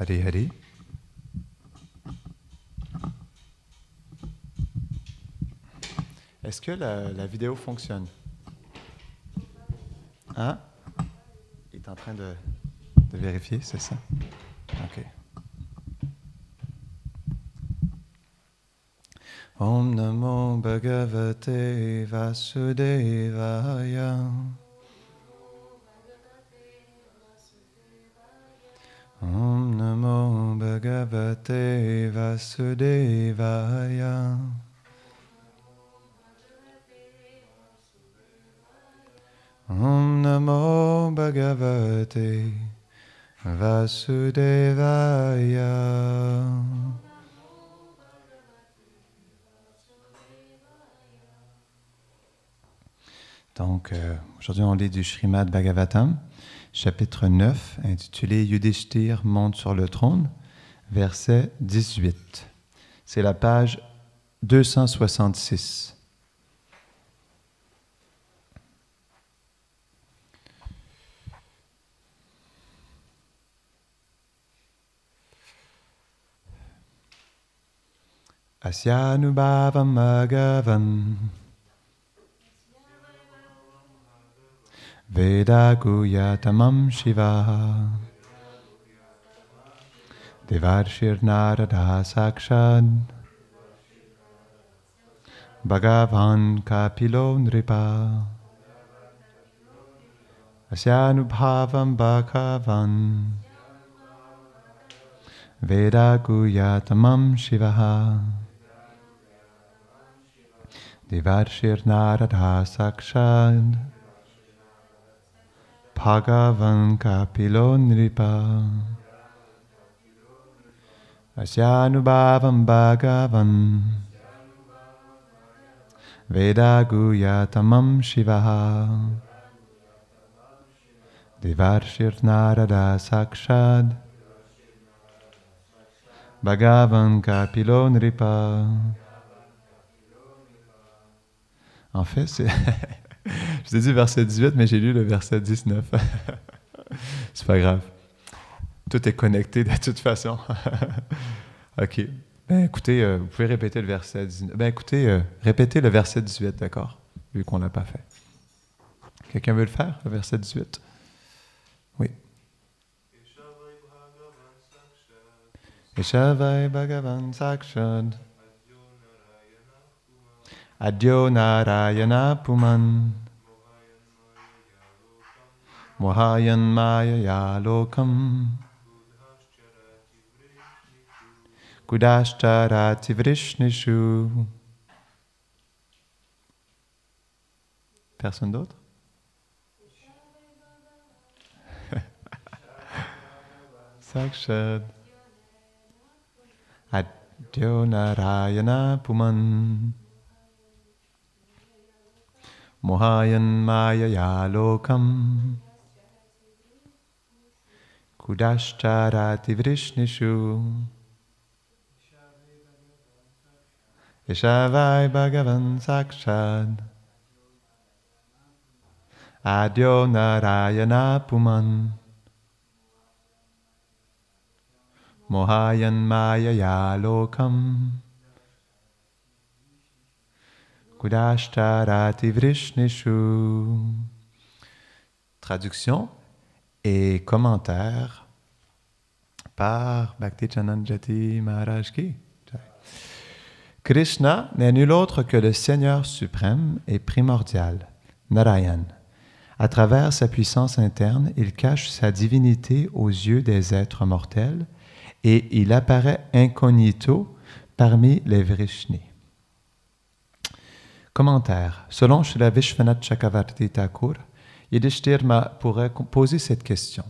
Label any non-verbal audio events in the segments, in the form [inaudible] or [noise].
Allez, allez. Est-ce que la, vidéo fonctionne Hein Il est en train de, de vérifier, c'est ça Ok. Om Bhagavate Vasudevaya. Bhagavate Vasudevaya. Om Namo Bhagavate Vasudevaya. Donc, euh, aujourd'hui, on lit du Srimad Bhagavatam, chapitre 9, intitulé Yudhishthir monte sur le trône verset 18. C'est la page 266. Asyanubhavam Bhagavan Vedaguyatamam Shiva Devarshir Narada Bhagavan Kapilo Nripa Asyanubhavam Bhagavan Vedaguyatamam Shivaha Devarshir Narada Bhagavan Kapilo Nripa Asyanubhavam Bhagavan Vedaguyatamam Shivaha Devarshir Narada Sakshad Bhagavan Kapilon Ripa En fait, c'est... [laughs] Je t'ai dit verset 18, mais j'ai lu le verset 19. [laughs] c'est pas grave. Tout est connecté de toute façon. [laughs] OK. Ben écoutez, euh, vous pouvez répéter le verset 18. Ben écoutez, euh, répétez le verset 18, d'accord, vu qu'on ne l'a pas fait. Quelqu'un veut le faire, le verset 18? Oui. Ishavai Bhagavan Sakshad. Adyo Narayana Puman. Mohayan Maya Yalokam. Kudashtarativrishnishu. Personne d'autre Sakshad. Adyo Narayana Puman. Mohayan Mayaya Lokam. Kudashtarativrishnishu. Ishavai Bhagavan Sakshad Adyo Narayana Puman Mohayan Mayaya Lokam Kudashtarati Vrishnishu Traduction et commentaire par Bhakti Chananjati Maharaj Ki. Krishna n'est nul autre que le Seigneur suprême et primordial, Narayan. À travers sa puissance interne, il cache sa divinité aux yeux des êtres mortels et il apparaît incognito parmi les Vrishnis. Commentaire. Selon Srila Vishwanath Chakravarti Thakur, Yudhishthira pourrait poser cette question.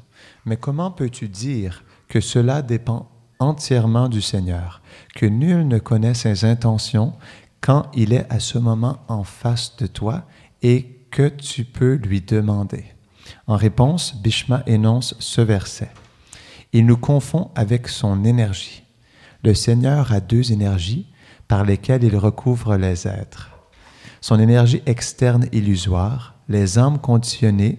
Mais comment peux-tu dire que cela dépend entièrement du Seigneur, que nul ne connaît ses intentions quand il est à ce moment en face de toi et que tu peux lui demander. En réponse, Bishma énonce ce verset. Il nous confond avec son énergie. Le Seigneur a deux énergies par lesquelles il recouvre les êtres. Son énergie externe illusoire, les âmes conditionnées,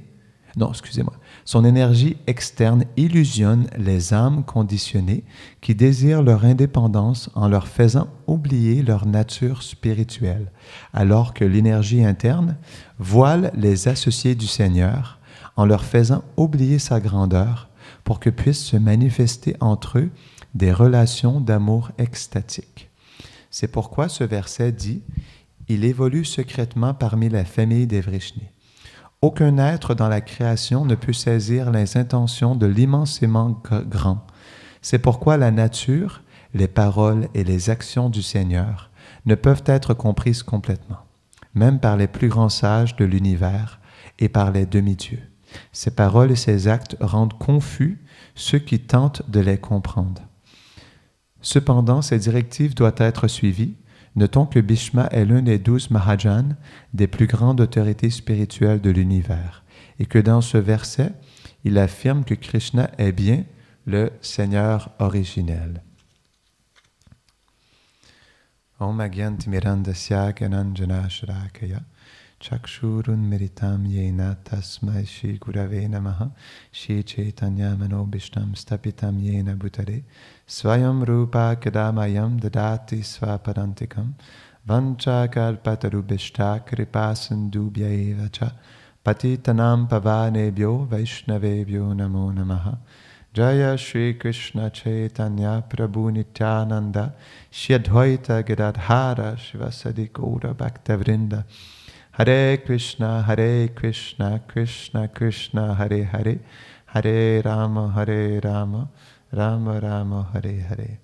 non, excusez-moi, son énergie externe illusionne les âmes conditionnées qui désirent leur indépendance en leur faisant oublier leur nature spirituelle, alors que l'énergie interne voile les associés du Seigneur en leur faisant oublier sa grandeur pour que puissent se manifester entre eux des relations d'amour extatique. C'est pourquoi ce verset dit Il évolue secrètement parmi la famille d'Evrishni. Aucun être dans la création ne peut saisir les intentions de l'immensément grand. C'est pourquoi la nature, les paroles et les actions du Seigneur ne peuvent être comprises complètement, même par les plus grands sages de l'univers et par les demi-dieux. Ces paroles et ces actes rendent confus ceux qui tentent de les comprendre. Cependant, cette directive doit être suivie. Notons que Bhishma est l'un des douze Mahajan, des plus grandes autorités spirituelles de l'univers, et que dans ce verset, il affirme que Krishna est bien le Seigneur originel. Chakshurun Meritam yena tasmai Shri Gurave namaha Shri Chaitanya Manobhishtam stapitam yena bhutare Swayam rupa kadamayam dadati svapadantikam Vancha kalpatarubhishta kripasandubhya eva cha Patitanam pavanebhyo vaishnavebhyo namo namaha Jaya Shri Krishna Chaitanya Prabhu Nityananda Shri Advaita Gadadhara Shivasadikora Bhaktavrinda Hare Krishna, Hare Krishna, Krishna Krishna, Hare Hare, Hare Rama, Hare Rama, Rama Rama, Hare Hare.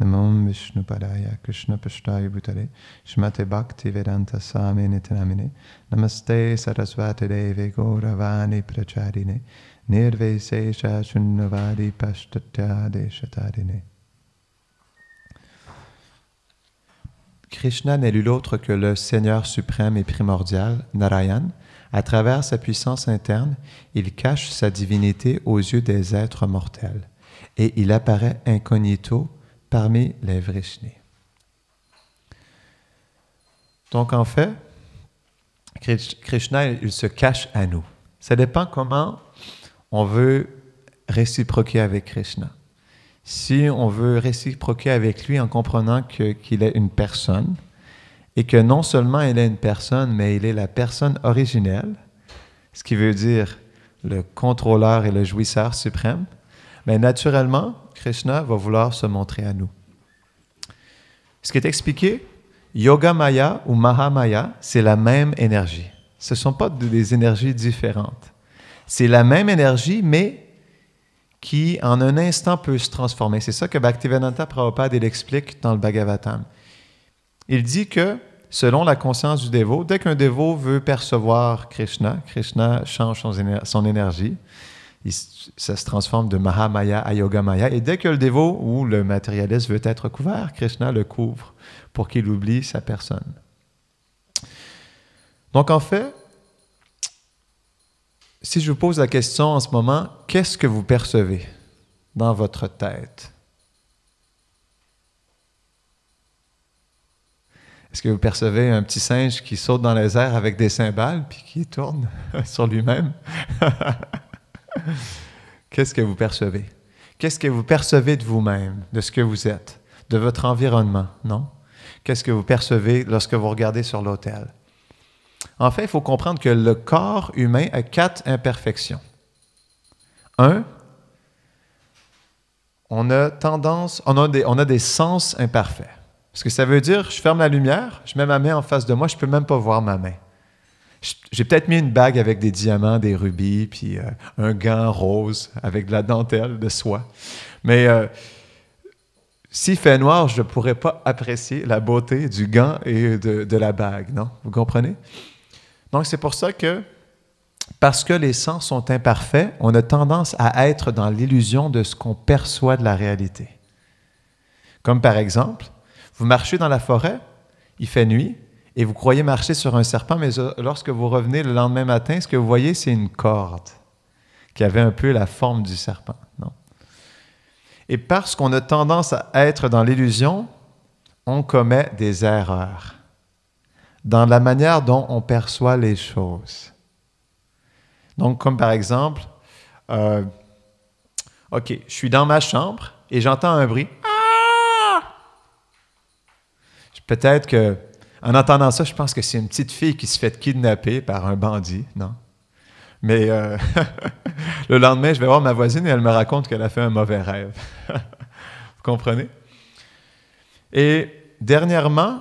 Namo Vishnu Padaya Krishna Pashtaya Bhutare Shmate Bhakti Vedanta Sami Nitinamine Namaste Sarasvati Devi Gauravani Pracharine Nirvesesha Shunnavadi Pashtatya Deshatarine. Krishna n'est lui l'autre que le Seigneur suprême et primordial, Narayan. À travers sa puissance interne, il cache sa divinité aux yeux des êtres mortels et il apparaît incognito parmi les Vrishnis. Donc en fait, Krishna, il se cache à nous. Ça dépend comment on veut réciproquer avec Krishna si on veut réciproquer avec lui en comprenant qu'il est une personne et que non seulement il est une personne, mais il est la personne originelle, ce qui veut dire le contrôleur et le jouisseur suprême, mais ben, naturellement, Krishna va vouloir se montrer à nous. Ce qui est expliqué, Yoga Maya ou Mahamaya, c'est la même énergie. Ce ne sont pas des énergies différentes. C'est la même énergie, mais qui, en un instant, peut se transformer. C'est ça que Bhaktivedanta Prabhupada il explique dans le Bhagavatam. Il dit que, selon la conscience du dévot, dès qu'un dévot veut percevoir Krishna, Krishna change son, énergie, ça se transforme de Mahamaya à Yogamaya, et dès que le dévot ou le matérialiste veut être couvert, Krishna le couvre pour qu'il oublie sa personne. Donc en fait, si je vous pose la question en ce moment, qu'est-ce que vous percevez dans votre tête? Est-ce que vous percevez un petit singe qui saute dans les airs avec des cymbales puis qui tourne [laughs] sur lui-même? [laughs] Qu'est-ce que vous percevez? Qu'est-ce que vous percevez de vous-même, de ce que vous êtes, de votre environnement, non? Qu'est-ce que vous percevez lorsque vous regardez sur l'autel? En fait, il faut comprendre que le corps humain a quatre imperfections. Un, on a tendance, on a des, on a des sens imparfaits. Parce que ça veut dire, je ferme la lumière, je mets ma main en face de moi, je ne peux même pas voir ma main. J'ai peut-être mis une bague avec des diamants, des rubis, puis euh, un gant rose avec de la dentelle de soie. Mais si euh, s'il fait noir, je ne pourrais pas apprécier la beauté du gant et de la bague, non? Vous comprenez? Donc, c'est pour ça que, parce que les sens sont imparfaits, on a tendance à être dans l'illusion de ce qu'on perçoit de la réalité. Comme par exemple, vous marchez dans la forêt, il fait nuit, et vous croyez marcher sur un serpent, mais lorsque vous revenez le lendemain matin, ce que vous voyez, c'est une corde qui avait un peu la forme du serpent. Et parce qu'on a tendance à être dans l'illusion, on commet des erreurs dans la manière dont on perçoit les choses. Donc, comme par exemple, euh, OK, je suis dans ma chambre et j'entends un bruit. Ah! Peut-être que, en entendant ça, je pense que c'est une petite fille qui se fait kidnapper par un bandit, non? Mais euh, [laughs] le lendemain, je vais voir ma voisine et elle me raconte qu'elle a fait un mauvais rêve. [laughs] Vous comprenez? Et dernièrement,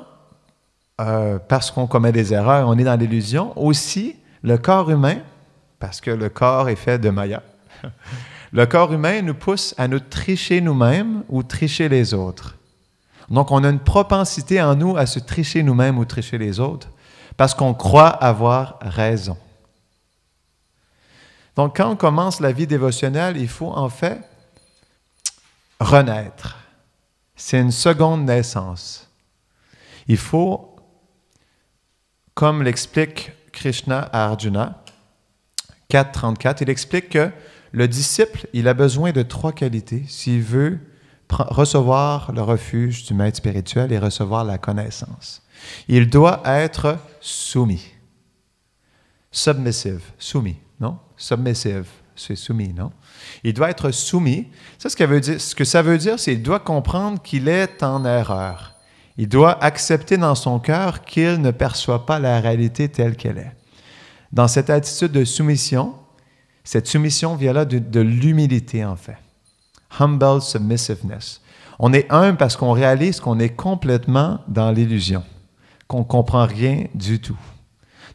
euh, parce qu'on commet des erreurs, on est dans l'illusion. Aussi, le corps humain, parce que le corps est fait de Maya, [laughs] le corps humain nous pousse à nous tricher nous-mêmes ou tricher les autres. Donc, on a une propensité en nous à se tricher nous-mêmes ou tricher les autres parce qu'on croit avoir raison. Donc, quand on commence la vie dévotionnelle, il faut en fait renaître. C'est une seconde naissance. Il faut comme l'explique Krishna à Arjuna, 4.34, il explique que le disciple, il a besoin de trois qualités s'il veut recevoir le refuge du maître spirituel et recevoir la connaissance. Il doit être soumis. Submissive, soumis, non? Submissive, c'est soumis, non? Il doit être soumis. Ça, ce, ce que ça veut dire, c'est qu'il doit comprendre qu'il est en erreur. Il doit accepter dans son cœur qu'il ne perçoit pas la réalité telle qu'elle est. Dans cette attitude de soumission, cette soumission vient là de, l'humilité en fait. Humble submissiveness. On est humble parce qu'on réalise qu'on est complètement dans l'illusion, qu'on ne comprend rien du tout.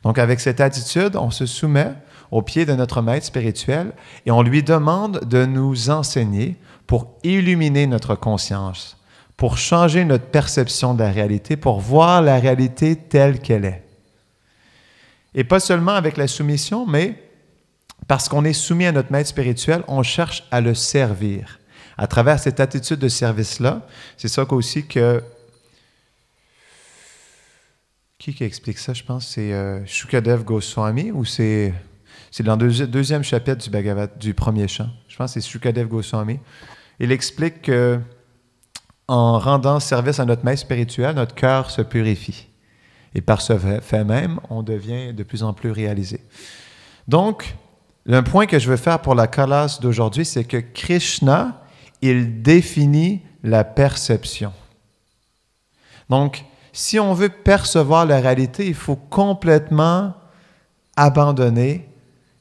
Donc avec cette attitude, on se soumet au pied de notre maître spirituel et on lui demande de nous enseigner pour illuminer notre conscience, pour changer notre perception de la réalité, pour voir la réalité telle qu'elle est. Et pas seulement avec la soumission, mais parce qu'on est soumis à notre maître spirituel, on cherche à le servir. À travers cette attitude de service-là, c'est ça aussi que... Qui qui explique ça, je pense? C'est euh, Shukadev Goswami ou c'est... C'est dans le deuxième chapitre du Bhagavad, du premier chant. Je pense c'est Shukadev Goswami. Il explique que en rendant service à notre maître spirituel, notre cœur se purifie. Et par ce fait même, on devient de plus en plus réalisé. Donc, le point que je veux faire pour la kalas d'aujourd'hui, c'est que Krishna, il définit la perception. Donc, si on veut percevoir la réalité, il faut complètement abandonner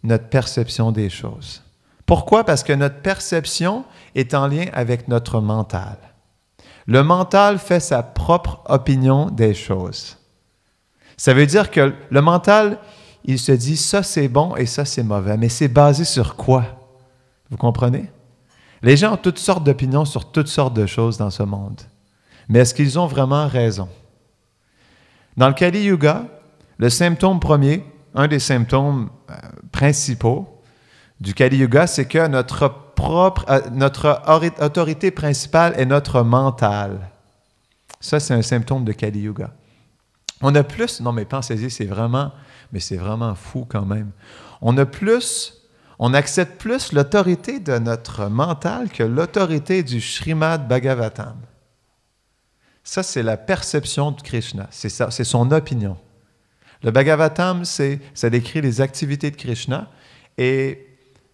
notre perception des choses. Pourquoi? Parce que notre perception est en lien avec notre mental. Le mental fait sa propre opinion des choses. Ça veut dire que le mental, il se dit ça c'est bon et ça c'est mauvais, mais c'est basé sur quoi Vous comprenez Les gens ont toutes sortes d'opinions sur toutes sortes de choses dans ce monde. Mais est-ce qu'ils ont vraiment raison Dans le Kali Yuga, le symptôme premier, un des symptômes euh, principaux du Kali Yuga, c'est que notre propre, euh, notre autorité principale est notre mental. Ça, c'est un symptôme de Kali Yuga. On a plus, non mais pensez-y, c'est vraiment, mais c'est vraiment fou quand même. On a plus, on accepte plus l'autorité de notre mental que l'autorité du Srimad Bhagavatam. Ça, c'est la perception de Krishna, c'est, c'est son opinion. Le Bhagavatam, c'est, ça décrit les activités de Krishna et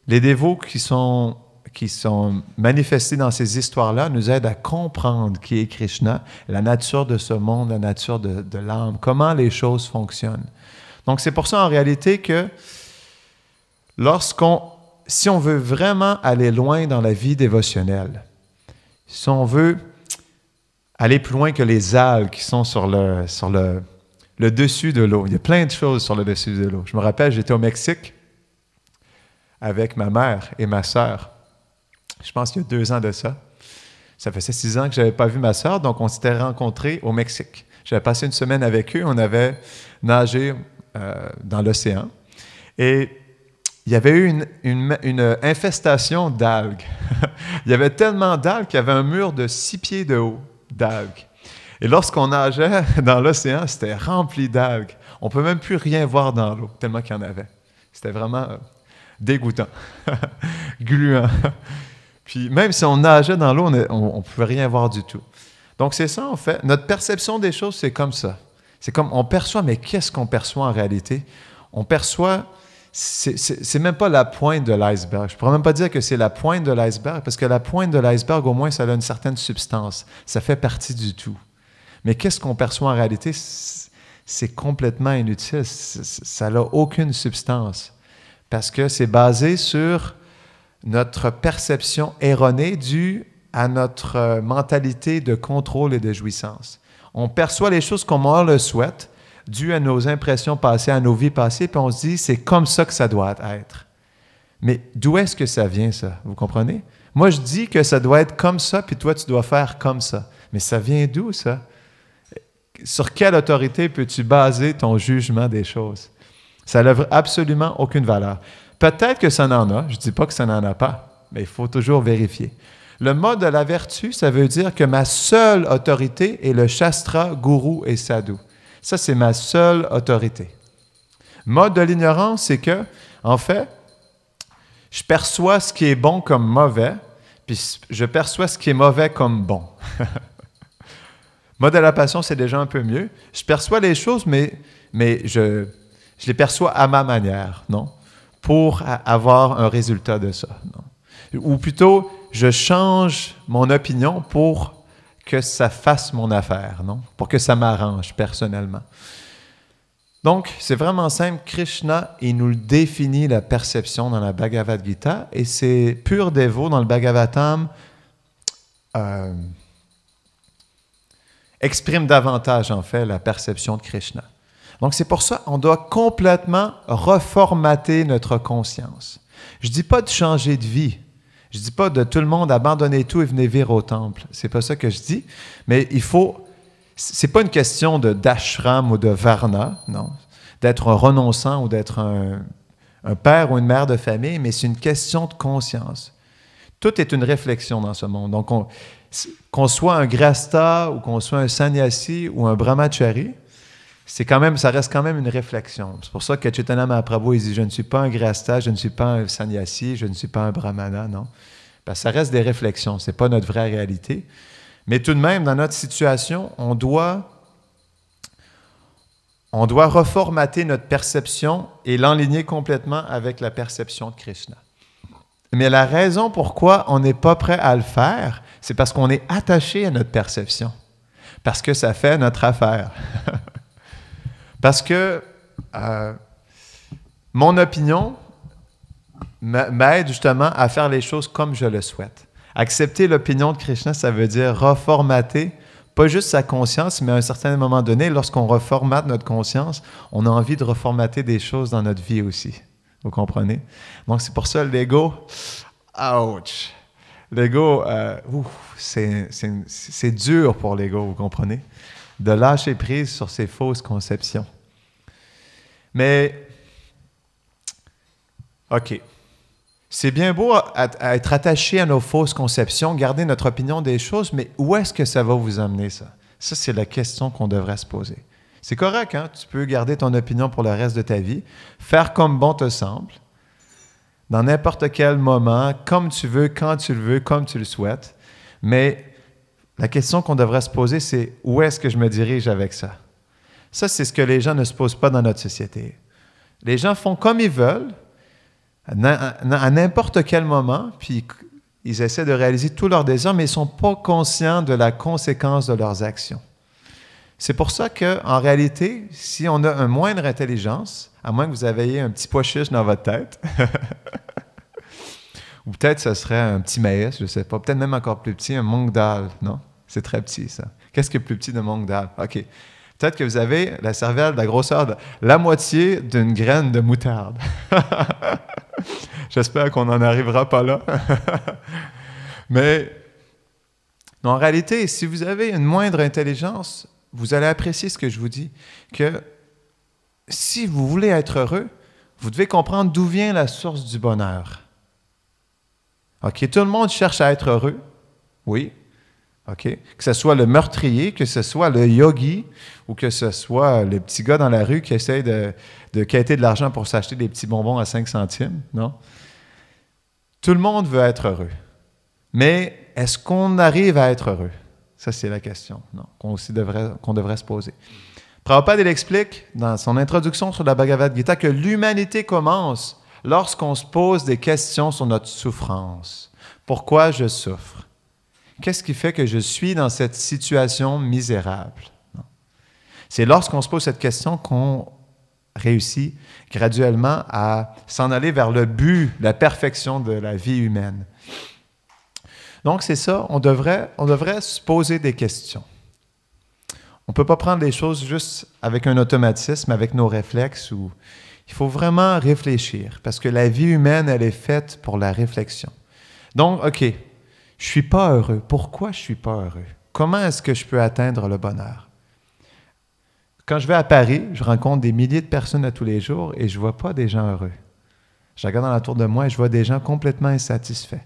les dévots qui sont qui sont manifestés dans ces histoires-là nous aident à comprendre qui est Krishna, la nature de ce monde, la nature de, l'âme, comment les choses fonctionnent. Donc c'est pour ça en réalité que lorsqu'on, si on veut vraiment aller loin dans la vie dévotionnelle, si on veut aller plus loin que les algues qui sont sur le, sur le, le dessus de l'eau, il y a plein de choses sur le dessus de l'eau. Je me rappelle, j'étais au Mexique avec ma mère et ma sœur je pense qu'il y a deux ans de ça. Ça faisait six ans que je n'avais pas vu ma sœur, donc on s'était rencontrés au Mexique. J'avais passé une semaine avec eux, on avait nagé euh, dans l'océan. Et il y avait eu une, infestation d'algues. [laughs] il y avait tellement d'algues qu'il y avait un mur de six pieds de haut d'algues. Et lorsqu'on nageait [laughs] dans l'océan, c'était rempli d'algues. On ne peut même plus rien voir dans l'eau, tellement qu'il y en avait. C'était vraiment euh, dégoûtant, [laughs] gluant. Puis même si on nageait dans l'eau, on ne pouvait rien voir du tout. Donc c'est ça, en fait. Notre perception des choses, c'est comme ça. C'est comme on perçoit, mais qu'est-ce qu'on perçoit en réalité? On perçoit, c'est même pas la pointe de l'iceberg. Je pourrais même pas dire que c'est la pointe de l'iceberg, parce que la pointe de l'iceberg, au moins, ça a une certaine substance. Ça fait partie du tout. Mais qu'est-ce qu'on perçoit en réalité? C'est complètement inutile. Ça n'a aucune substance. Parce que c'est basé sur notre perception erronée due à notre euh, mentalité de contrôle et de jouissance. On perçoit les choses comme on le souhaite, dû à nos impressions passées, à nos vies passées, puis on se dit, c'est comme ça que ça doit être. Mais d'où est-ce que ça vient, ça? Vous comprenez? Moi, je dis que ça doit être comme ça, puis toi, tu dois faire comme ça. Mais ça vient d'où, ça? Sur quelle autorité peux-tu baser ton jugement des choses? Ça n'a absolument aucune valeur. Peut-être que ça n'en a, je ne dis pas que ça n'en a pas, mais il faut toujours vérifier. Le mode de la vertu, ça veut dire que ma seule autorité est le Shastra, Guru et Sadhu. Ça, c'est ma seule autorité. Mode de l'ignorance, c'est que, en fait, je perçois ce qui est bon comme mauvais, puis je perçois ce qui est mauvais comme bon. [laughs] mode de la passion, c'est déjà un peu mieux. Je perçois les choses, mais, mais je les perçois à ma manière, non? pour avoir un résultat de ça. Non. Ou plutôt, je change mon opinion pour que ça fasse mon affaire, non? Pour que ça m'arrange personnellement. Donc, c'est vraiment simple. Krishna, il nous définit la perception dans la Bhagavad Gita et c'est pur dévot dans le Bhagavatam. Euh, exprime davantage en fait la perception de Krishna. Donc c'est pour ça qu'on doit complètement reformater notre conscience. Je ne dis pas de changer de vie. Je ne dis pas de tout le monde abandonner tout et venir vivre au temple. C'est pas ça que je dis. Mais il faut. C'est pas une question de d'ashram ou de varna, non. D'être un renonçant ou d'être un, père ou une mère de famille, mais c'est une question de conscience. Tout est une réflexion dans ce monde. Donc, qu'on soit un grasta ou qu'on soit un sannyasi ou un brahmachari, c'est quand même, ça reste quand même une réflexion. C'est pour ça que Chaitanya Mahaprabhu, il dit Je ne suis pas un grasta, je ne suis pas un sannyasi, je ne suis pas un brahmana, non. Parce que ça reste des réflexions, ce n'est pas notre vraie réalité. Mais tout de même, dans notre situation, on doit, on doit reformater notre perception et l'enligner complètement avec la perception de Krishna. Mais la raison pourquoi on n'est pas prêt à le faire, c'est parce qu'on est attaché à notre perception, parce que ça fait notre affaire. [laughs] Parce que euh, mon opinion m'aide justement à faire les choses comme je le souhaite. Accepter l'opinion de Krishna, ça veut dire reformater pas juste sa conscience, mais à un certain moment donné, lorsqu'on reformate notre conscience, on a envie de reformater des choses dans notre vie aussi. Vous comprenez? Donc, c'est pour ça l'ego, ouch! L'ego, euh, c'est dur pour l'ego, vous comprenez? De lâcher prise sur ses fausses conceptions. Mais, OK. C'est bien beau à, être attaché à nos fausses conceptions, garder notre opinion des choses, mais où est-ce que ça va vous amener, ça? Ça, c'est la question qu'on devrait se poser. C'est correct, hein? Tu peux garder ton opinion pour le reste de ta vie, faire comme bon te semble, dans n'importe quel moment, comme tu veux, quand tu le veux, comme tu le souhaites. Mais la question qu'on devrait se poser, c'est où est-ce que je me dirige avec ça? Ça, c'est ce que les gens ne se posent pas dans notre société. Les gens font comme ils veulent, à n'importe quel moment, puis ils essaient de réaliser tous leurs désirs, mais ils ne sont pas conscients de la conséquence de leurs actions. C'est pour ça qu'en réalité, si on a un moindre intelligence, à moins que vous ayez un petit pois chiche dans votre tête, [laughs] ou peut-être ce serait un petit maïs, je ne sais pas, peut-être même encore plus petit, un mongdal, non? C'est très petit, ça. Qu'est-ce que plus petit de manque OK. Peut-être que vous avez la cervelle de la grosseur de la moitié d'une graine de moutarde. [laughs] J'espère qu'on n'en arrivera pas là. [laughs] Mais en réalité, si vous avez une moindre intelligence, vous allez apprécier ce que je vous dis, que si vous voulez être heureux, vous devez comprendre d'où vient la source du bonheur. OK, tout le monde cherche à être heureux, oui, que ce soit le meurtrier, que ce soit le yogi, ou que ce soit le petit gars dans la rue qui essaie de, quêter de l'argent pour s'acheter des petits bonbons à 5 centimes, non? Tout le monde veut être heureux. Mais est-ce qu'on arrive à être heureux? Ça, c'est la question non, qu'on, devrait, qu'on devrait se poser. Prabhupada, il explique dans son introduction sur la Bhagavad Gita que l'humanité commence lorsqu'on se pose des questions sur notre souffrance. Pourquoi je souffre? Qu'est-ce qui fait que je suis dans cette situation misérable? C'est lorsqu'on se pose cette question qu'on réussit graduellement à s'en aller vers le but, la perfection de la vie humaine. Donc, c'est ça, on devrait, se poser des questions. On ne peut pas prendre les choses juste avec un automatisme, avec nos réflexes. Ou... Il faut vraiment réfléchir, parce que la vie humaine, elle est faite pour la réflexion. Donc, OK, je suis pas heureux. Pourquoi je suis pas heureux? Comment est-ce que je peux atteindre le bonheur? Quand je vais à Paris, je rencontre des milliers de personnes à tous les jours et je vois pas des gens heureux. Je regarde dans la tour de moi et je vois des gens complètement insatisfaits.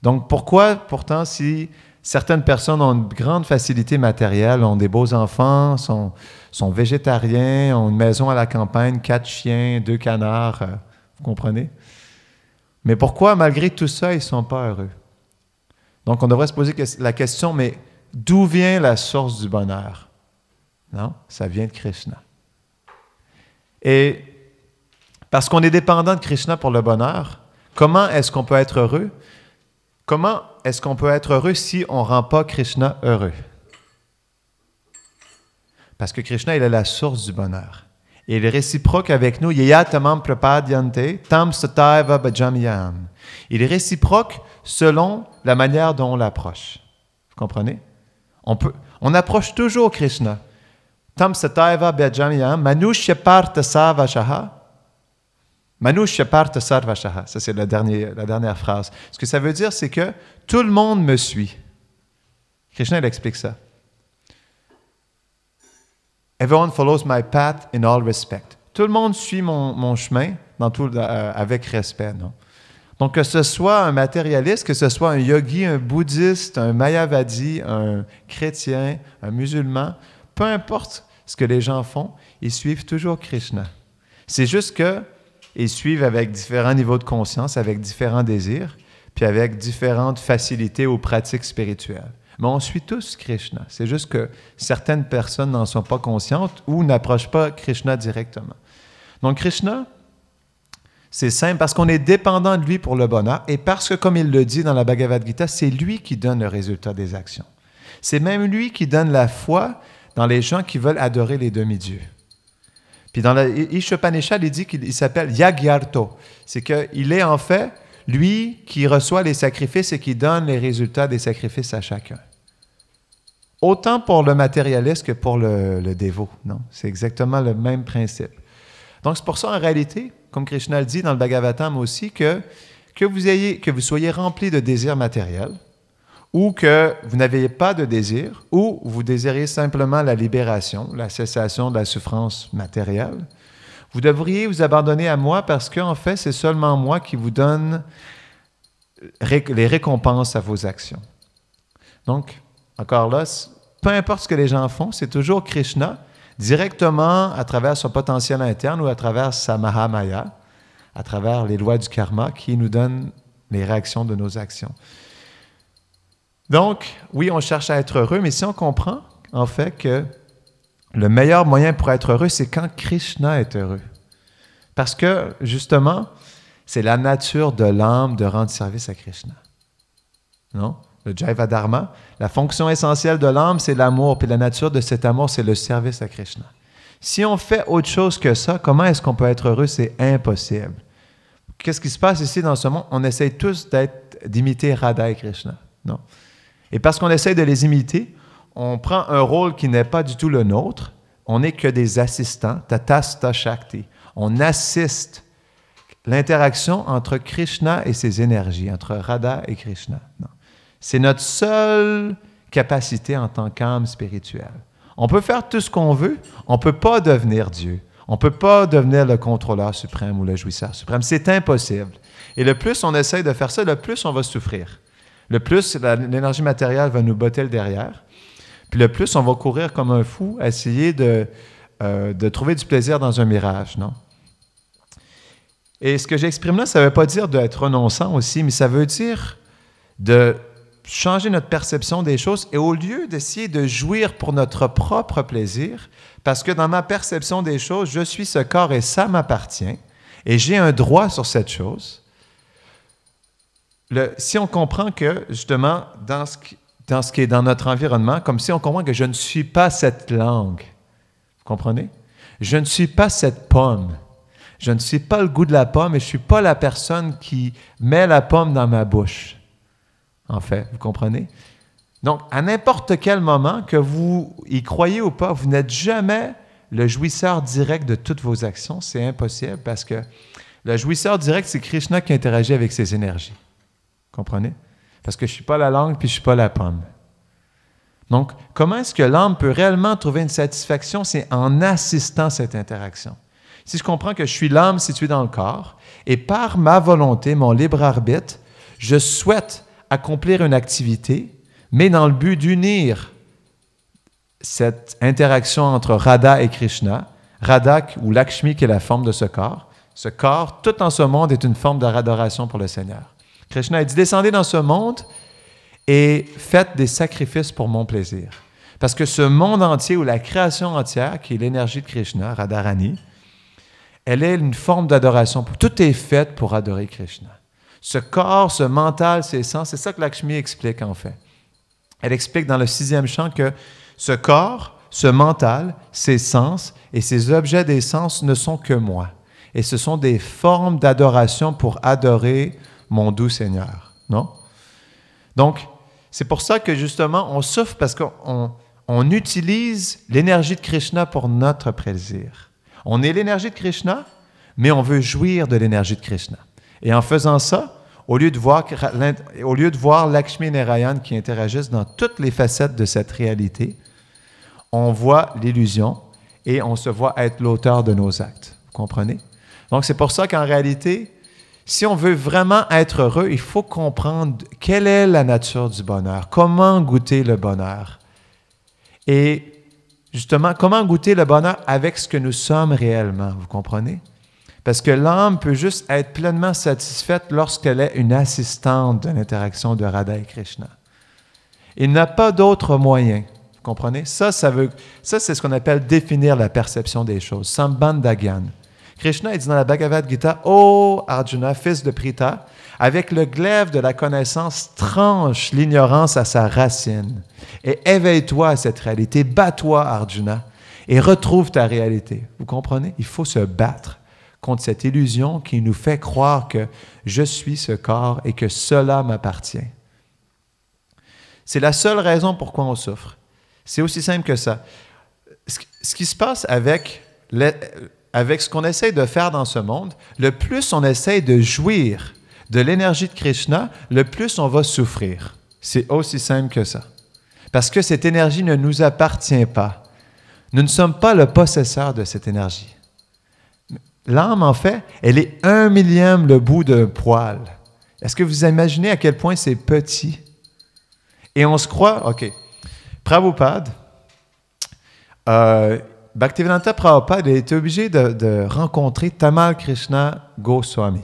Donc pourquoi pourtant si certaines personnes ont une grande facilité matérielle, ont des beaux enfants, sont, végétariens, ont une maison à la campagne, quatre chiens, deux canards, euh, vous comprenez? Mais pourquoi malgré tout ça, ils ne sont pas heureux? Donc, on devrait se poser la question, mais d'où vient la source du bonheur? Non, ça vient de Krishna. Et parce qu'on est dépendant de Krishna pour le bonheur, comment est-ce qu'on peut être heureux? Comment est-ce qu'on peut être heureux si on ne rend pas Krishna heureux? Parce que Krishna, il est la source du bonheur. il est réciproque avec nous. Il est réciproque selon la manière dont on l'approche. Vous comprenez? On, peut, on approche toujours Krishna. Tam Ça, c'est la dernière, la dernière phrase. Ce que ça veut dire, c'est que tout le monde me suit. Krishna, il explique ça. Everyone follows my path in all respect. Tout le monde suit mon, chemin dans tout, euh, avec respect. Non? Donc, que ce soit un matérialiste, que ce soit un yogi, un bouddhiste, un mayavadi, un chrétien, un musulman, peu importe ce que les gens font, ils suivent toujours Krishna. C'est juste qu'ils suivent avec différents niveaux de conscience, avec différents désirs, puis avec différentes facilités aux pratiques spirituelles. Mais on suit tous Krishna. C'est juste que certaines personnes n'en sont pas conscientes ou n'approchent pas Krishna directement. Donc Krishna, c'est simple parce qu'on est dépendant de lui pour le bonheur et parce que, comme il le dit dans la Bhagavad Gita, c'est lui qui donne le résultat des actions. C'est même lui qui donne la foi dans les gens qui veulent adorer les demi-dieux. Puis dans la il dit qu'il s'appelle Yagyarto. C'est qu'il est en fait lui qui reçoit les sacrifices et qui donne les résultats des sacrifices à chacun. Autant pour le matérialiste que pour le, le dévot, non? C'est exactement le même principe. Donc c'est pour ça, en réalité, comme Krishna le dit dans le Bhagavatam aussi, que, que, vous, ayez, que vous soyez rempli de désirs matériels, ou que vous n'avez pas de désirs ou vous désirez simplement la libération, la cessation de la souffrance matérielle, vous devriez vous abandonner à moi parce qu'en fait, c'est seulement moi qui vous donne les récompenses à vos actions. Donc, encore là, peu importe ce que les gens font, c'est toujours Krishna directement à travers son potentiel interne ou à travers sa Mahamaya, à travers les lois du karma qui nous donnent les réactions de nos actions. Donc, oui, on cherche à être heureux, mais si on comprend en fait que le meilleur moyen pour être heureux, c'est quand Krishna est heureux. Parce que, justement, c'est la nature de l'âme de rendre service à Krishna. Non? le Jaiva Dharma, la fonction essentielle de l'âme, c'est l'amour, puis la nature de cet amour, c'est le service à Krishna. Si on fait autre chose que ça, comment est-ce qu'on peut être heureux? C'est impossible. Qu'est-ce qui se passe ici dans ce monde? On essaye tous d'imiter Radha et Krishna. Non. Et parce qu'on essaye de les imiter, on prend un rôle qui n'est pas du tout le nôtre. On n'est que des assistants, tatasta shakti. On assiste l'interaction entre Krishna et ses énergies, entre Radha et Krishna. Non. C'est notre seule capacité en tant qu'âme spirituelle. On peut faire tout ce qu'on veut, on ne peut pas devenir Dieu. On ne peut pas devenir le contrôleur suprême ou le jouisseur suprême. C'est impossible. Et le plus on essaye de faire ça, le plus on va souffrir. Le plus l'énergie matérielle va nous botter le derrière. Puis le plus on va courir comme un fou, essayer de, euh, de trouver du plaisir dans un mirage, non? Et ce que j'exprime là, ça ne veut pas dire d'être renonçant aussi, mais ça veut dire de changer notre perception des choses et au lieu d'essayer de jouir pour notre propre plaisir, parce que dans ma perception des choses, je suis ce corps et ça m'appartient, et j'ai un droit sur cette chose, si on comprend que, justement, dans ce, dans ce qui est dans notre environnement, comme si on comprend que je ne suis pas cette langue, vous comprenez? Je ne suis pas cette pomme. Je ne suis pas le goût de la pomme et je ne suis pas la personne qui met la pomme dans ma bouche en fait. Vous comprenez? Donc, à n'importe quel moment, que vous y croyez ou pas, vous n'êtes jamais le jouisseur direct de toutes vos actions. C'est impossible parce que le jouisseur direct, c'est Krishna qui interagit avec ses énergies. Vous comprenez? Parce que je ne suis pas la langue puis je ne suis pas la pomme. Donc, comment est-ce que l'âme peut réellement trouver une satisfaction? C'est en assistant cette interaction. Si je comprends que je suis l'âme située dans le corps, et par ma volonté, mon libre arbitre, je souhaite accomplir une activité, mais dans le but d'unir cette interaction entre Radha et Krishna, Radha ou Lakshmi qui est la forme de ce corps. Ce corps, tout en ce monde, est une forme d'adoration pour le Seigneur. Krishna a dit, descendez dans ce monde et faites des sacrifices pour mon plaisir. Parce que ce monde entier ou la création entière, qui est l'énergie de Krishna, Radharani, elle est une forme d'adoration. Tout est fait pour adorer Krishna. Ce corps, ce mental, ces sens, c'est ça que Lakshmi explique en fait. Elle explique dans le sixième chant que ce corps, ce mental, ces sens et ces objets des sens ne sont que moi. Et ce sont des formes d'adoration pour adorer mon doux Seigneur. Non? Donc, c'est pour ça que justement, on souffre parce qu'on utilise l'énergie de Krishna pour notre plaisir. On est l'énergie de Krishna, mais on veut jouir de l'énergie de Krishna. Et en faisant ça, au lieu de voir, au Lakshmi et Narayan qui interagissent dans toutes les facettes de cette réalité, on voit l'illusion et on se voit être l'auteur de nos actes. Vous comprenez? Donc, c'est pour ça qu'en réalité, si on veut vraiment être heureux, il faut comprendre quelle est la nature du bonheur, comment goûter le bonheur. Et justement, comment goûter le bonheur avec ce que nous sommes réellement, vous comprenez? Parce que l'âme peut juste être pleinement satisfaite lorsqu'elle est une assistante de l'interaction de Radha et Krishna. Il n'a pas d'autre moyen. Vous comprenez? Ça, ça, veut, ça c'est ce qu'on appelle définir la perception des choses. Sambandhagan. Krishna est dit dans la Bhagavad Gita Oh, Arjuna, fils de Pritha, avec le glaive de la connaissance, tranche l'ignorance à sa racine et éveille-toi à cette réalité. Bats-toi, Arjuna, et retrouve ta réalité. Vous comprenez Il faut se battre contre cette illusion qui nous fait croire que je suis ce corps et que cela m'appartient. C'est la seule raison pourquoi on souffre. C'est aussi simple que ça. Ce qui se passe avec, avec ce qu'on essaye de faire dans ce monde, le plus on essaye de jouir de l'énergie de Krishna, le plus on va souffrir. C'est aussi simple que ça. Parce que cette énergie ne nous appartient pas. Nous ne sommes pas le possesseur de cette énergie. L'âme, en fait, elle est un millième le bout d'un poil. Est-ce que vous imaginez à quel point c'est petit? Et on se croit, OK, Prabhupada, euh, Bhaktivedanta Prabhupada était obligé de, rencontrer Tamal Krishna Goswami.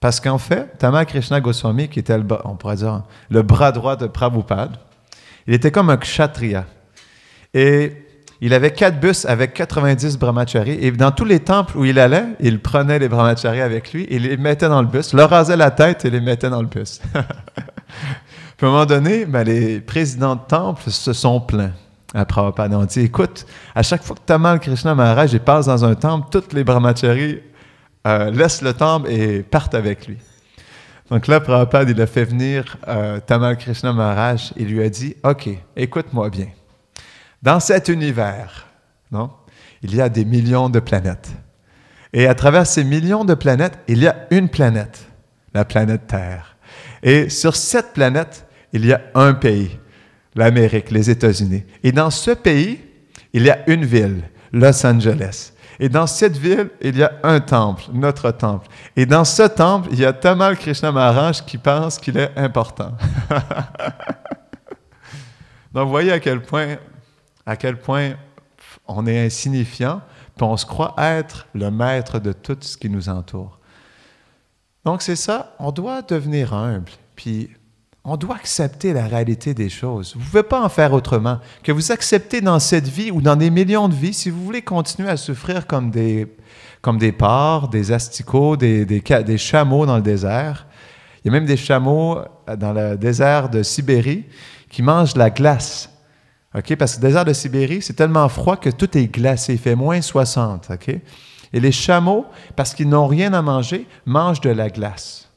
Parce qu'en fait, Tamal Krishna Goswami, qui était, le, le bras droit de Prabhupada, il était comme un kshatriya. Et il avait quatre bus avec 90 brahmacharis. Et dans tous les temples où il allait, il prenait les brahmacharis avec lui et les mettait dans le bus, leur rasait la tête et les mettait dans le bus. [laughs] à un moment donné, ben, les présidents de temples se sont plaints à Prabhupada. On dit Écoute, à chaque fois que Tamal Krishna Maharaj passe dans un temple, toutes les brahmacharis euh, laissent le temple et partent avec lui. Donc là, Prabhupada, il a fait venir euh, Tamal Krishna Maharaj et lui a dit Ok, écoute-moi bien. Dans cet univers, non, il y a des millions de planètes. Et à travers ces millions de planètes, il y a une planète, la planète Terre. Et sur cette planète, il y a un pays, l'Amérique, les États-Unis. Et dans ce pays, il y a une ville, Los Angeles. Et dans cette ville, il y a un temple, notre temple. Et dans ce temple, il y a Tamal Krishna Maharaj qui pense qu'il est important. [laughs] Donc, vous voyez à quel point à quel point on est insignifiant, puis on se croit être le maître de tout ce qui nous entoure. Donc c'est ça, on doit devenir humble, puis on doit accepter la réalité des choses. Vous ne pouvez pas en faire autrement. Que vous acceptez dans cette vie ou dans des millions de vies, si vous voulez continuer à souffrir comme des, comme des porcs, des asticots, des, chameaux dans le désert, il y a même des chameaux euh, dans le désert de Sibérie qui mangent la glace OK? Parce que le désert de Sibérie, c'est tellement froid que tout est glacé. Il fait moins 60. OK? Et les chameaux, parce qu'ils n'ont rien à manger, mangent de la glace.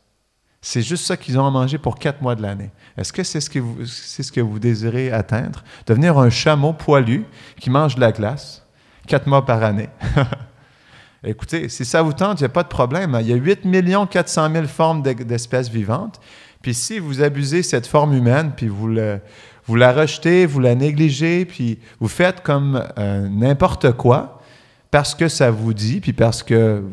C'est juste ça qu'ils ont à manger pour quatre mois de l'année. Est-ce que c'est ce, que vous, ce que vous désirez atteindre? Devenir un chameau poilu qui mange de la glace quatre mois par année. [laughs] Écoutez, si ça vous tente, il n'y a pas de problème. Il y a 8 400 000 formes d'espèces vivantes. Puis si vous abusez cette forme humaine, puis vous le, vous la rejetez, vous la négligez, puis vous faites comme euh, n'importe quoi parce que ça vous dit, puis parce que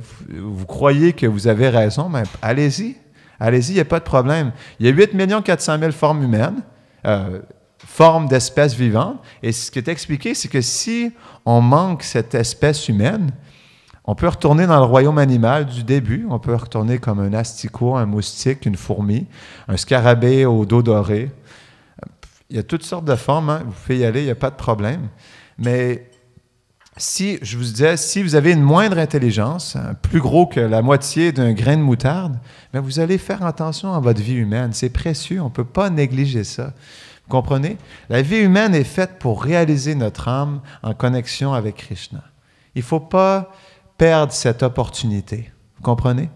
vous, croyez que vous avez raison, mais allez-y. Allez-y, il n'y a pas de problème. Il y a 8 400 000 formes humaines, euh, formes d'espèces vivantes. Et ce qui est expliqué, c'est que si on manque cette espèce humaine, on peut retourner dans le royaume animal du début. On peut retourner comme un asticot, un moustique, une fourmi, un scarabée au dos doré, il y a toutes sortes de formes. Hein. Vous pouvez y aller, il n'y a pas de problème. Mais si, je vous disais, si vous avez une moindre intelligence, hein, plus gros que la moitié d'un grain de moutarde, vous allez faire attention à votre vie humaine. C'est précieux, on ne peut pas négliger ça. Vous comprenez? La vie humaine est faite pour réaliser notre âme en connexion avec Krishna. Il ne faut pas perdre cette opportunité. Vous comprenez?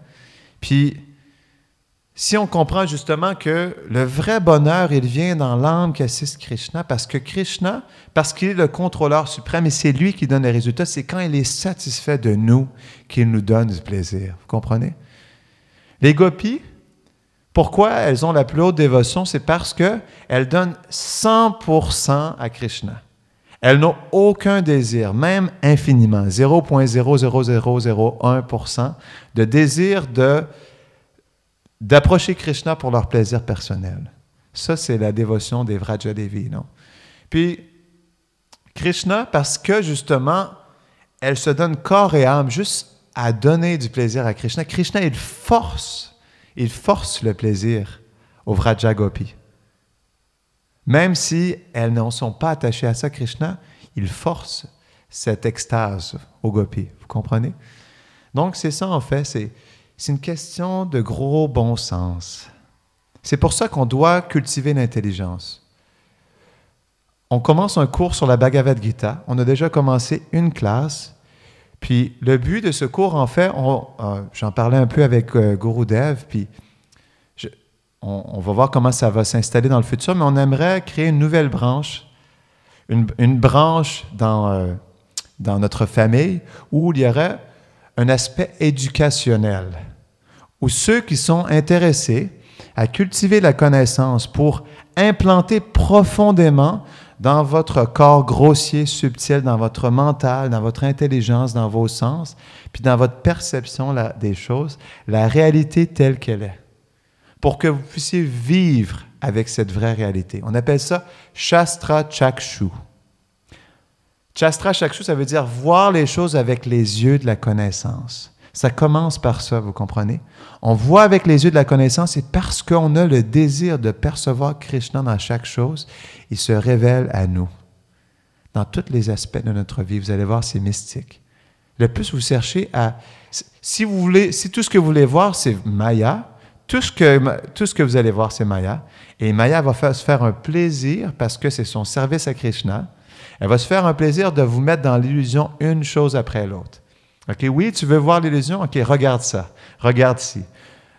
Puis, si on comprend justement que le vrai bonheur, il vient dans l'âme qui assiste Krishna, parce que Krishna, parce qu'il est le contrôleur suprême et c'est lui qui donne les résultats, c'est quand il est satisfait de nous qu'il nous donne du plaisir. Vous comprenez? Les gopis, pourquoi elles ont la plus haute dévotion? C'est parce qu'elles donnent 100% à Krishna. Elles n'ont aucun désir, même infiniment, 0.00001% de désir de d'approcher Krishna pour leur plaisir personnel. Ça, c'est la dévotion des Devi, non? Puis, Krishna, parce que justement, elle se donne corps et âme juste à donner du plaisir à Krishna. Krishna, il force, il force le plaisir aux gopi Même si elles n'en sont pas attachées à ça, Krishna, il force cette extase aux gopi Vous comprenez? Donc, c'est ça, en fait, c'est c'est une question de gros bon sens. C'est pour ça qu'on doit cultiver l'intelligence. On commence un cours sur la Bhagavad Gita. On a déjà commencé une classe. Puis le but de ce cours, en fait, euh, j'en parlais un peu avec euh, Guru Dev, puis on, va voir comment ça va s'installer dans le futur, mais on aimerait créer une nouvelle branche, une, branche dans, euh, dans notre famille où il y aurait un aspect éducationnel ou ceux qui sont intéressés à cultiver la connaissance pour implanter profondément dans votre corps grossier, subtil, dans votre mental, dans votre intelligence, dans vos sens, puis dans votre perception des choses, la réalité telle qu'elle est, pour que vous puissiez vivre avec cette vraie réalité. On appelle ça Shastra Chakshu. Shastra Chakshu, ça veut dire voir les choses avec les yeux de la connaissance. Ça commence par ça, vous comprenez? On voit avec les yeux de la connaissance et parce qu'on a le désir de percevoir Krishna dans chaque chose, il se révèle à nous. Dans tous les aspects de notre vie, vous allez voir, c'est mystique. Le plus vous cherchez à... Si, vous voulez, si tout ce que vous voulez voir, c'est Maya, tout ce, que, tout ce que vous allez voir, c'est Maya. Et Maya va faire, se faire un plaisir parce que c'est son service à Krishna. Elle va se faire un plaisir de vous mettre dans l'illusion une chose après l'autre. OK, oui, tu veux voir l'illusion? OK, regarde ça. Regarde ci.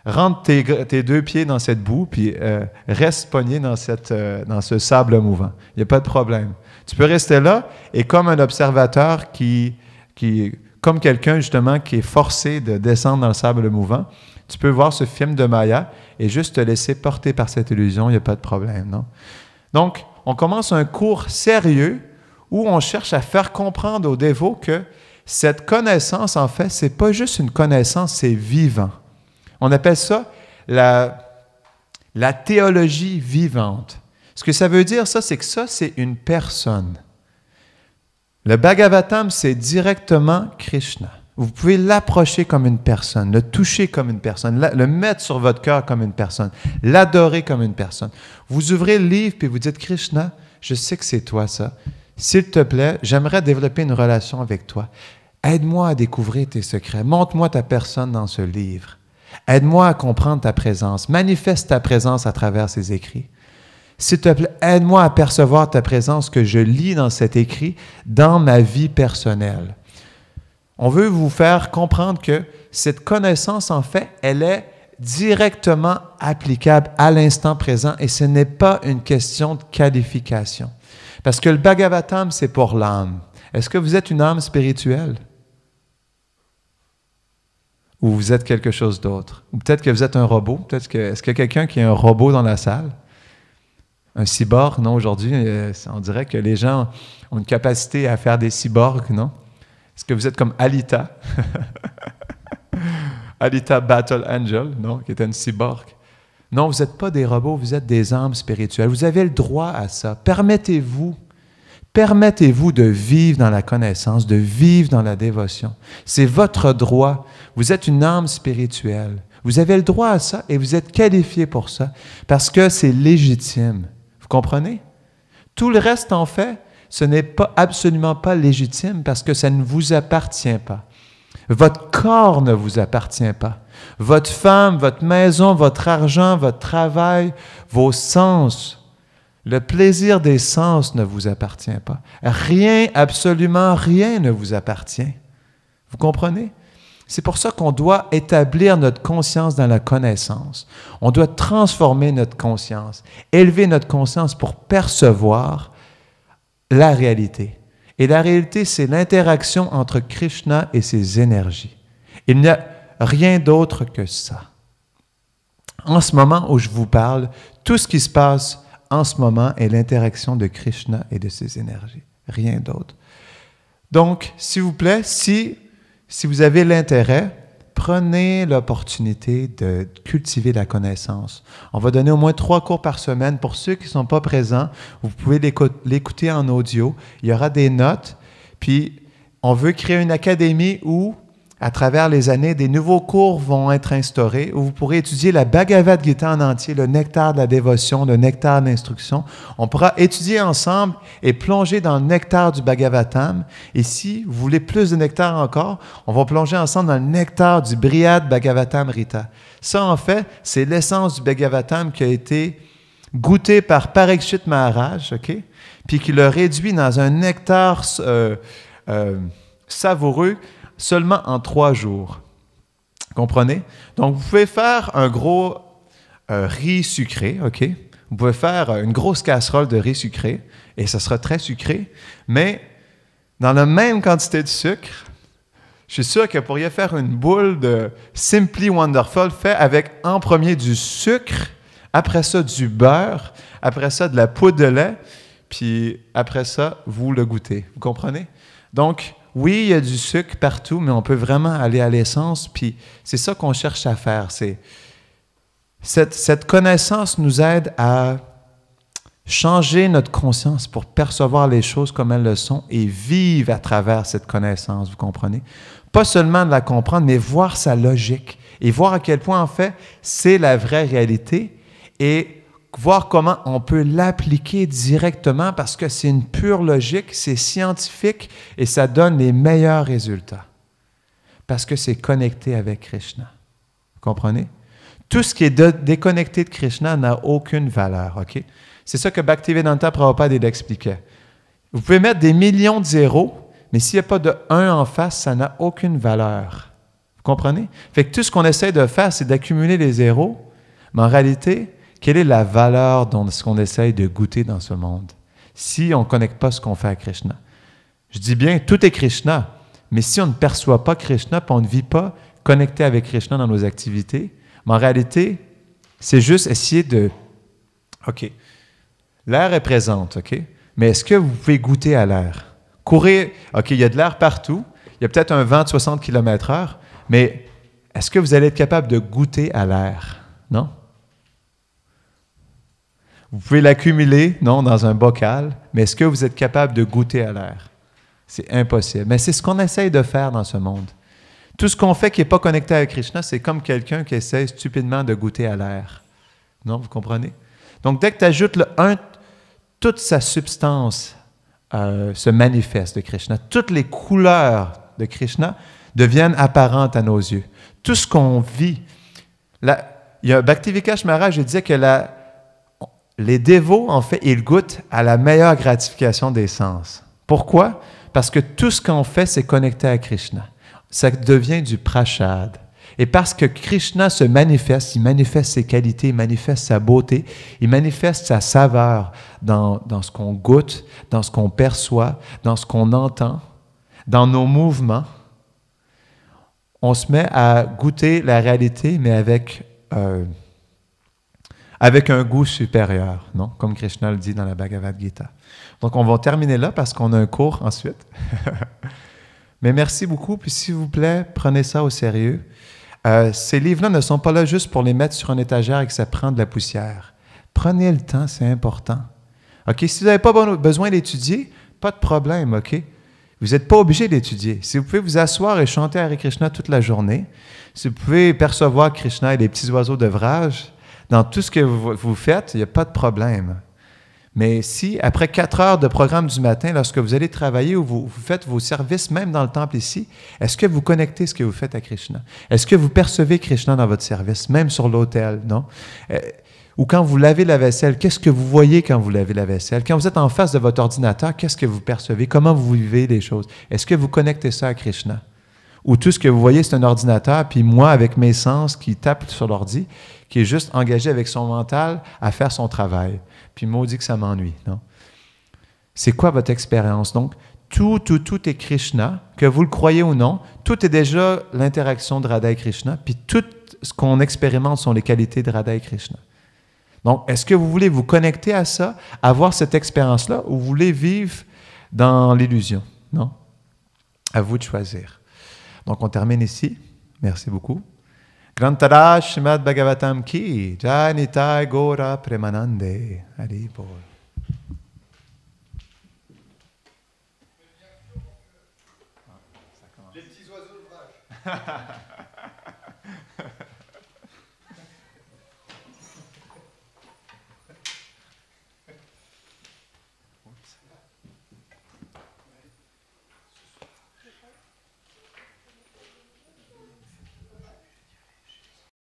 Rentre tes, deux pieds dans cette boue, puis euh, reste pogné dans, cette, euh, dans ce sable mouvant. Il n'y a pas de problème. Tu peux rester là et comme un observateur qui, qui comme quelqu'un justement qui est forcé de descendre dans le sable mouvant, tu peux voir ce film de Maya et juste te laisser porter par cette illusion, il n'y a pas de problème, non? Donc, on commence un cours sérieux où on cherche à faire comprendre aux dévots que cette connaissance, en fait, c'est pas juste une connaissance, c'est vivant. On appelle ça la, théologie vivante. Ce que ça veut dire, ça, c'est que ça, c'est une personne. Le Bhagavatam, c'est directement Krishna. Vous pouvez l'approcher comme une personne, le toucher comme une personne, le mettre sur votre cœur comme une personne, l'adorer comme une personne. Vous ouvrez le livre et vous dites Krishna, je sais que c'est toi ça. S'il te plaît, j'aimerais développer une relation avec toi. Aide-moi à découvrir tes secrets. Montre-moi ta personne dans ce livre. Aide-moi à comprendre ta présence. Manifeste ta présence à travers ces écrits. S'il te plaît, aide-moi à percevoir ta présence que je lis dans cet écrit dans ma vie personnelle. On veut vous faire comprendre que cette connaissance, en fait, elle est directement applicable à l'instant présent et ce n'est pas une question de qualification. Parce que le Bhagavatam, c'est pour l'âme. Est-ce que vous êtes une âme spirituelle? Ou vous êtes quelque chose d'autre? Ou peut-être que vous êtes un robot? Peut-être que, est-ce qu'il y a quelqu'un qui est un robot dans la salle? Un cyborg? Non, aujourd'hui, euh, on dirait que les gens ont une capacité à faire des cyborgs, non? Est-ce que vous êtes comme Alita? [laughs] Alita Battle Angel, non? Qui était une cyborg. Non, vous n'êtes pas des robots, vous êtes des âmes spirituelles. Vous avez le droit à ça. Permettez-vous. Permettez-vous de vivre dans la connaissance, de vivre dans la dévotion. C'est votre droit. Vous êtes une âme spirituelle. Vous avez le droit à ça et vous êtes qualifié pour ça parce que c'est légitime. Vous comprenez? Tout le reste, en fait, ce n'est pas absolument pas légitime parce que ça ne vous appartient pas. Votre corps ne vous appartient pas. Votre femme, votre maison, votre argent, votre travail, vos sens, le plaisir des sens ne vous appartient pas. Rien, absolument rien ne vous appartient. Vous comprenez? C'est pour ça qu'on doit établir notre conscience dans la connaissance. On doit transformer notre conscience, élever notre conscience pour percevoir la réalité. Et la réalité, c'est l'interaction entre Krishna et ses énergies. Il n'y a rien d'autre que ça. En ce moment où je vous parle, tout ce qui se passe en ce moment est l'interaction de Krishna et de ses énergies, rien d'autre. Donc, s'il vous plaît, si, vous avez l'intérêt, prenez l'opportunité de cultiver la connaissance. On va donner au moins trois cours par semaine. Pour ceux qui ne sont pas présents, vous pouvez l'écouter en audio. Il y aura des notes. Puis, on veut créer une académie où à travers les années, des nouveaux cours vont être instaurés où vous pourrez étudier la Bhagavad Gita en entier, le nectar de la dévotion, le nectar d'instruction. On pourra étudier ensemble et plonger dans le nectar du Bhagavatam. Et si vous voulez plus de nectar encore, on va plonger ensemble dans le nectar du Brihad Bhagavatam Rita. Ça, en fait, c'est l'essence du Bhagavatam qui a été goûté par Parikshit Maharaj, OK? Puis qui le réduit dans un nectar euh, euh, savoureux seulement en trois jours. Comprenez? Donc, vous pouvez faire un gros euh, riz sucré, OK? Vous pouvez faire euh, une grosse casserole de riz sucré et ça sera très sucré, mais dans la même quantité de sucre, je suis sûr que vous pourriez faire une boule de Simply Wonderful fait avec en premier du sucre, après ça du beurre, après ça de la poudre de lait, puis après ça, vous le goûtez. Vous comprenez? Donc, oui, il y a du sucre partout, mais on peut vraiment aller à l'essence. Puis c'est ça qu'on cherche à faire. C'est cette, cette, connaissance nous aide à changer notre conscience pour percevoir les choses comme elles le sont et vivre à travers cette connaissance, vous comprenez? Pas seulement de la comprendre, mais voir sa logique et voir à quel point, en fait, c'est la vraie réalité et voir comment on peut l'appliquer directement parce que c'est une pure logique, c'est scientifique et ça donne les meilleurs résultats. Parce que c'est connecté avec Krishna. Vous comprenez? Tout ce qui est déconnecté de Krishna n'a aucune valeur, OK? C'est ça que Bhaktivedanta Prabhupada expliquait. Vous pouvez mettre des millions de zéros, mais s'il n'y a pas de 1 en face, ça n'a aucune valeur. Vous comprenez? Fait que tout ce qu'on essaie de faire, c'est d'accumuler les zéros, mais en réalité, quelle est la valeur de ce qu'on essaye de goûter dans ce monde si on ne connecte pas ce qu'on fait à Krishna? Je dis bien, tout est Krishna, mais si on ne perçoit pas Krishna, puis on ne vit pas connecté avec Krishna dans nos activités, mais en réalité, c'est juste essayer de... OK, l'air est présent, OK, mais est-ce que vous pouvez goûter à l'air? Courir, OK, il y a de l'air partout, il y a peut-être un vent de 60 km/h, mais est-ce que vous allez être capable de goûter à l'air? Non? Vous pouvez l'accumuler, non, dans un bocal, mais est-ce que vous êtes capable de goûter à l'air? C'est impossible. Mais c'est ce qu'on essaye de faire dans ce monde. Tout ce qu'on fait qui n'est pas connecté à Krishna, c'est comme quelqu'un qui essaye stupidement de goûter à l'air. Non, vous comprenez? Donc, dès que tu ajoutes le 1, toute sa substance euh, se manifeste de Krishna. Toutes les couleurs de Krishna deviennent apparentes à nos yeux. Tout ce qu'on vit. il y a un Maharaj, je disais que la, les dévots, en fait, ils goûtent à la meilleure gratification des sens. Pourquoi? Parce que tout ce qu'on fait, c'est connecté à Krishna. Ça devient du prachad. Et parce que Krishna se manifeste, il manifeste ses qualités, il manifeste sa beauté, il manifeste sa saveur dans, ce qu'on goûte, dans ce qu'on perçoit, dans ce qu'on entend, dans nos mouvements, on se met à goûter la réalité, mais avec euh, avec un goût supérieur, non? Comme Krishna le dit dans la Bhagavad Gita. Donc, on va terminer là parce qu'on a un cours ensuite. [laughs] Mais merci beaucoup. Puis, s'il vous plaît, prenez ça au sérieux. Euh, ces livres-là ne sont pas là juste pour les mettre sur une étagère et que ça prend de la poussière. Prenez le temps, c'est important. OK? Si vous n'avez pas besoin d'étudier, pas de problème, OK? Vous n'êtes pas obligé d'étudier. Si vous pouvez vous asseoir et chanter Hare Krishna toute la journée, si vous pouvez percevoir Krishna et les petits oiseaux d'ouvrage, dans tout ce que vous, faites, il n'y a pas de problème. Mais si, après quatre heures de programme du matin, lorsque vous allez travailler ou vous, faites vos services, même dans le temple ici, est-ce que vous connectez ce que vous faites à Krishna? Est-ce que vous percevez Krishna dans votre service, même sur l'hôtel? non? Euh, ou quand vous lavez la vaisselle, qu'est-ce que vous voyez quand vous lavez la vaisselle? Quand vous êtes en face de votre ordinateur, qu'est-ce que vous percevez? Comment vous vivez des choses? Est-ce que vous connectez ça à Krishna? Ou tout ce que vous voyez, c'est un ordinateur, puis moi, avec mes sens, qui tape sur l'ordi, qui est juste engagé avec son mental à faire son travail. Puis maudit que ça m'ennuie, non? C'est quoi votre expérience? Donc, tout, tout, tout est Krishna, que vous le croyez ou non, tout est déjà l'interaction de Radha et Krishna, puis tout ce qu'on expérimente sont les qualités de Radha et Krishna. Donc, est-ce que vous voulez vous connecter à ça, avoir cette expérience-là, ou vous voulez vivre dans l'illusion? Non? À vous de choisir. Donc on termine ici. Merci beaucoup. Grantara Shimad Bhagavatam Ki, Janitai Gora Premanande. Allez, pour. Les petits oiseaux [laughs]